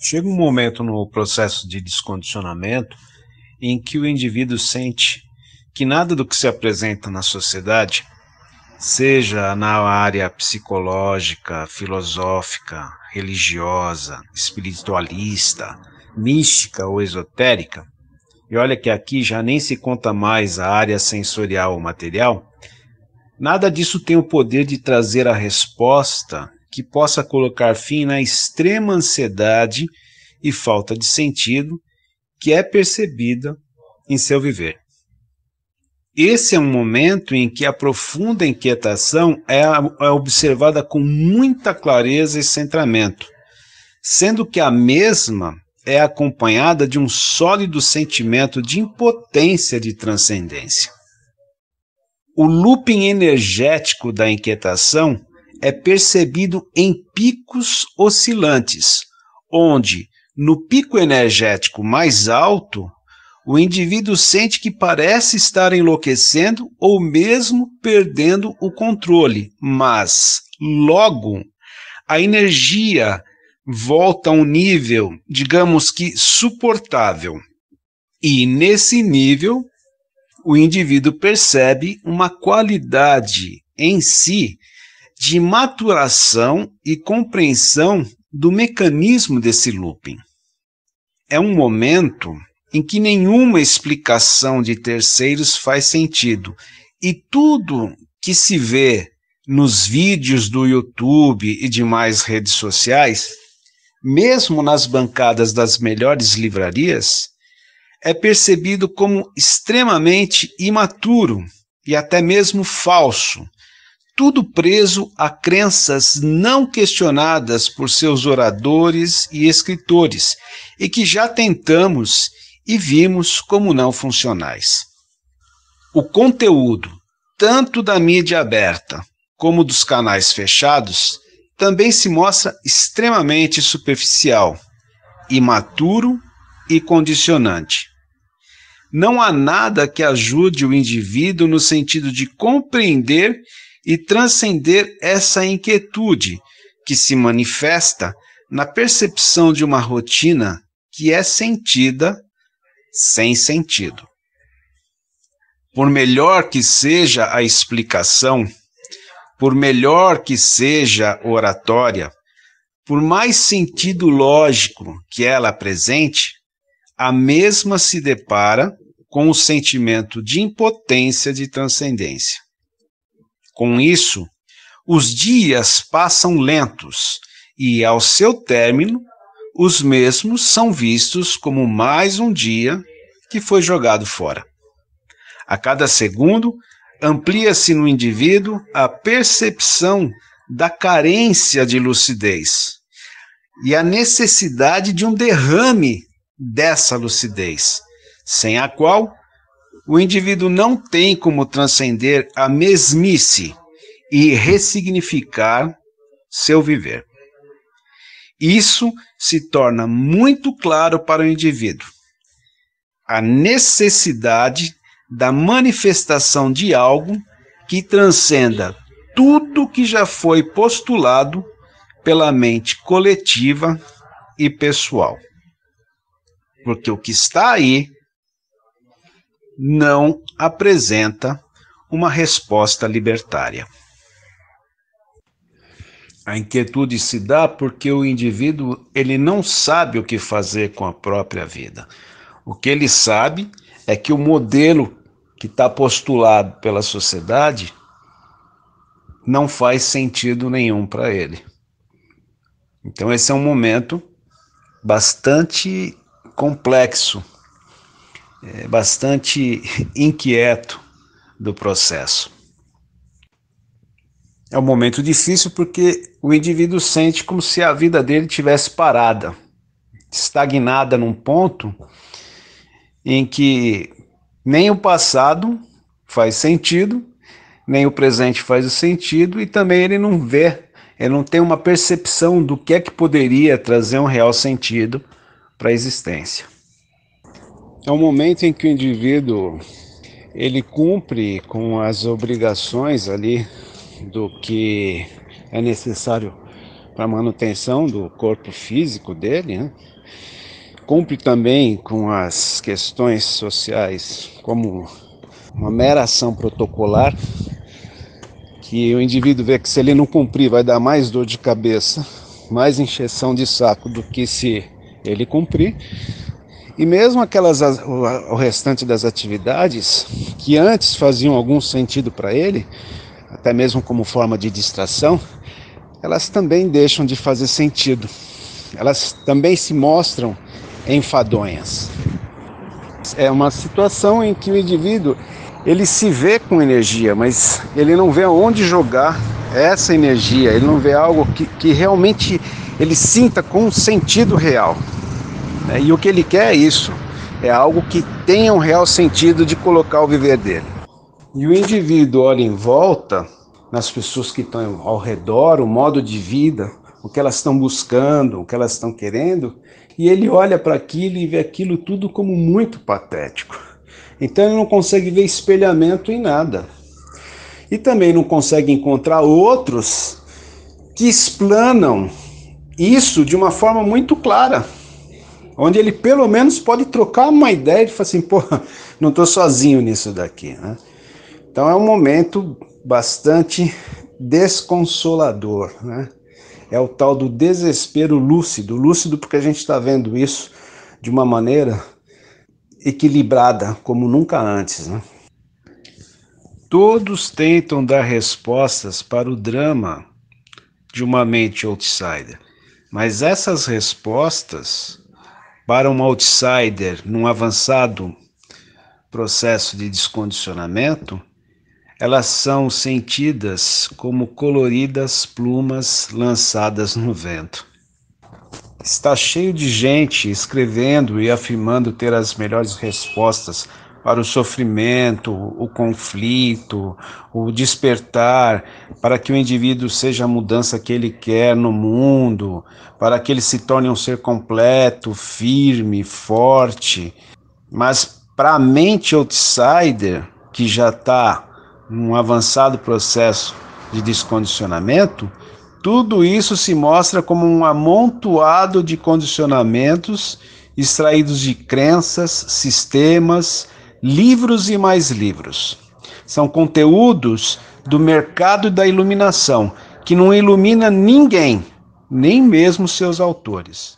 Chega um momento no processo de descondicionamento em que o indivíduo sente que nada do que se apresenta na sociedade, seja na área psicológica, filosófica, religiosa, espiritualista, mística ou esotérica, e olha que aqui já nem se conta mais a área sensorial ou material, nada disso tem o poder de trazer a resposta que possa colocar fim na extrema ansiedade e falta de sentido que é percebida em seu viver. Esse é um momento em que a profunda inquietação é, é observada com muita clareza e centramento, sendo que a mesma é acompanhada de um sólido sentimento de impotência de transcendência. O looping energético da inquietação é percebido em picos oscilantes, onde, no pico energético mais alto, o indivíduo sente que parece estar enlouquecendo ou mesmo perdendo o controle, mas, logo, a energia volta a um nível, digamos que suportável. E nesse nível, o indivíduo percebe uma qualidade em si de maturação e compreensão do mecanismo desse looping. É um momento em que nenhuma explicação de terceiros faz sentido e tudo que se vê nos vídeos do YouTube e demais redes sociais, mesmo nas bancadas das melhores livrarias, é percebido como extremamente imaturo e até mesmo falso tudo preso a crenças não questionadas por seus oradores e escritores, e que já tentamos e vimos como não funcionais. O conteúdo, tanto da mídia aberta como dos canais fechados, também se mostra extremamente superficial, imaturo e condicionante. Não há nada que ajude o indivíduo no sentido de compreender e transcender essa inquietude que se manifesta na percepção de uma rotina que é sentida sem sentido. Por melhor que seja a explicação, por melhor que seja oratória, por mais sentido lógico que ela apresente, a mesma se depara com o sentimento de impotência de transcendência. Com isso, os dias passam lentos e, ao seu término, os mesmos são vistos como mais um dia que foi jogado fora. A cada segundo, amplia-se no indivíduo a percepção da carência de lucidez e a necessidade de um derrame dessa lucidez, sem a qual o indivíduo não tem como transcender a mesmice e ressignificar seu viver. Isso se torna muito claro para o indivíduo. A necessidade da manifestação de algo que transcenda tudo que já foi postulado pela mente coletiva e pessoal. Porque o que está aí não apresenta uma resposta libertária. A inquietude se dá porque o indivíduo ele não sabe o que fazer com a própria vida. O que ele sabe é que o modelo que está postulado pela sociedade não faz sentido nenhum para ele. Então, esse é um momento bastante complexo é, bastante inquieto do processo. É um momento difícil porque o indivíduo sente como se a vida dele tivesse parada, estagnada num ponto em que nem o passado faz sentido, nem o presente faz sentido e também ele não vê, ele não tem uma percepção do que é que poderia trazer um real sentido para a existência. É o um momento em que o indivíduo ele cumpre com as obrigações ali do que é necessário para a manutenção do corpo físico dele, né? cumpre também com as questões sociais como uma mera ação protocolar que o indivíduo vê que se ele não cumprir vai dar mais dor de cabeça, mais injeção de saco do que se ele cumprir. E mesmo aquelas o restante das atividades que antes faziam algum sentido para ele, até mesmo como forma de distração, elas também deixam de fazer sentido. Elas também se mostram enfadonhas. É uma situação em que o indivíduo ele se vê com energia, mas ele não vê onde jogar essa energia, ele não vê algo que, que realmente ele sinta com um sentido real. Né? E o que ele quer é isso, é algo que tenha um real sentido de colocar o viver dele. E o indivíduo olha em volta, nas pessoas que estão ao redor, o modo de vida, o que elas estão buscando, o que elas estão querendo, e ele olha para aquilo e vê aquilo tudo como muito patético. Então ele não consegue ver espelhamento em nada. E também não consegue encontrar outros que explanam isso de uma forma muito clara onde ele pelo menos pode trocar uma ideia e falar assim, pô, não estou sozinho nisso daqui. Né? Então é um momento bastante desconsolador, né? É o tal do desespero lúcido, lúcido porque a gente está vendo isso de uma maneira equilibrada, como nunca antes, né? Todos tentam dar respostas para o drama de uma mente outsider, mas essas respostas para um outsider, num avançado processo de descondicionamento, elas são sentidas como coloridas plumas lançadas no vento. Está cheio de gente escrevendo e afirmando ter as melhores respostas para o sofrimento, o conflito, o despertar, para que o indivíduo seja a mudança que ele quer no mundo, para que ele se torne um ser completo, firme, forte. Mas para a mente outsider, que já está num avançado processo de descondicionamento, tudo isso se mostra como um amontoado de condicionamentos extraídos de crenças, sistemas, livros e mais livros. São conteúdos do mercado da iluminação, que não ilumina ninguém, nem mesmo seus autores.